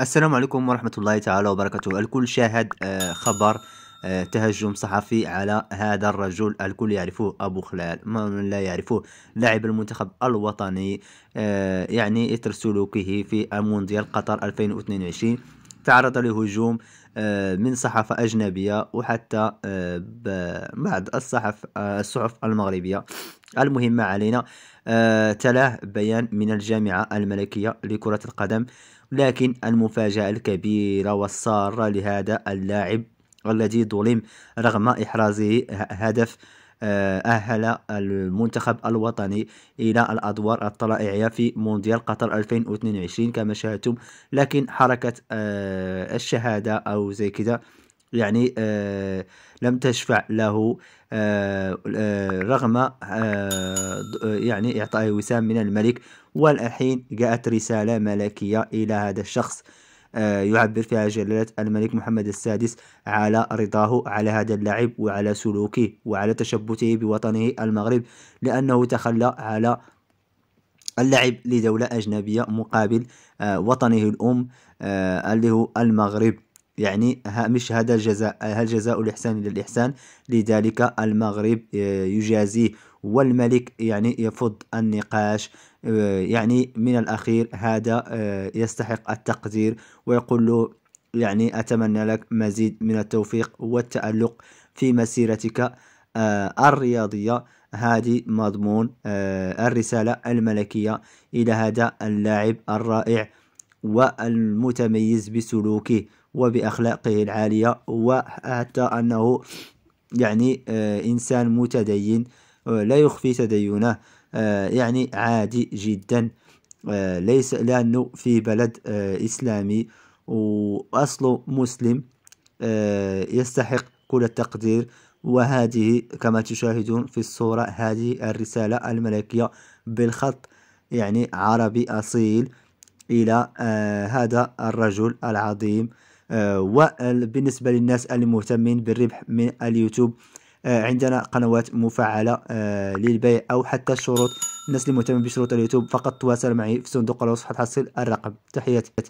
السلام عليكم ورحمة الله تعالى وبركاته الكل شاهد آه، خبر آه، تهجم صحفي على هذا الرجل الكل يعرفه أبو خلال من لا يعرفه لاعب المنتخب الوطني آه، يعني إثر سلوكه في مونديال قطر 2022 تعرض لهجوم من صحافة أجنبية وحتى بعض الصحف الصحف المغربية المهم ما علينا آه تلاه بيان من الجامعة الملكية لكرة القدم لكن المفاجأة الكبيرة والسارة لهذا اللاعب الذي ظلم رغم إحرازه هدف آه، أهل المنتخب الوطني إلى الأدوار الطلائعية في مونديال قطر 2022 كما شاهدتم لكن حركة آه، الشهادة أو زي كده يعني آه لم تشفع له آه آه رغم آه، يعني إعطاء وسام من الملك والحين جاءت رسالة ملكية إلى هذا الشخص آه، يعبر فيها جلالة الملك محمد السادس على رضاه على هذا اللاعب وعلى سلوكه وعلى تشبثه بوطنه المغرب لأنه تخلى على اللعب لدولة أجنبية مقابل آه، وطنه الأم اللي هو المغرب يعني مش هذا الجزاء هل جزاء الإحسان للإحسان لذلك المغرب آه، يجازيه والملك يعني يفض النقاش آه، يعني من الأخير هذا آه، يستحق التقدير ويقول له يعني أتمنى لك مزيد من التوفيق والتألق في مسيرتك الرياضية هذه مضمون الرسالة الملكية إلى هذا اللاعب الرائع والمتميز بسلوكه وبأخلاقه العالية وحتى أنه يعني آه، إنسان متدين آه، لا يخفي تدينه آه، يعني عادي جدا ليس لأنه في بلد إسلامي وأصله مسلم يستحق كل التقدير وهذه كما تشاهدون في الصورة هذه الرسالة الملكية بالخط يعني عربي أصيل إلى هذا الرجل العظيم آه، وبالنسبة للناس المهتمين بالربح من اليوتيوب آه، عندنا قنوات مفعلة آه، للبيع أو حتى الشروط الناس المهتمين بشروط اليوتيوب فقط تواصل معي في صندوق الوصف حتحصل الرقم تحياتي